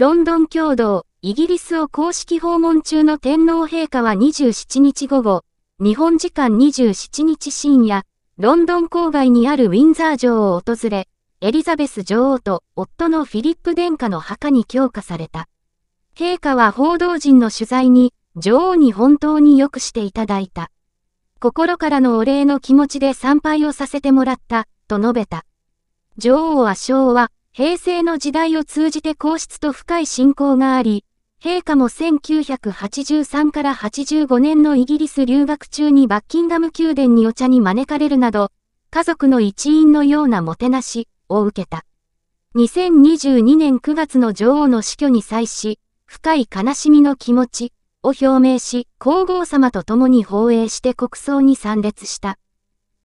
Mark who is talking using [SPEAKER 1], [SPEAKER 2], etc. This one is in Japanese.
[SPEAKER 1] ロンドン共同、イギリスを公式訪問中の天皇陛下は27日午後、日本時間27日深夜、ロンドン郊外にあるウィンザー城を訪れ、エリザベス女王と夫のフィリップ殿下の墓に強化された。陛下は報道陣の取材に、女王に本当によくしていただいた。心からのお礼の気持ちで参拝をさせてもらった、と述べた。女王は昭和、平成の時代を通じて皇室と深い信仰があり、陛下も1983から85年のイギリス留学中にバッキンガム宮殿にお茶に招かれるなど、家族の一員のようなもてなしを受けた。2022年9月の女王の死去に際し、深い悲しみの気持ちを表明し、皇后様と共に放映して国葬に参列した。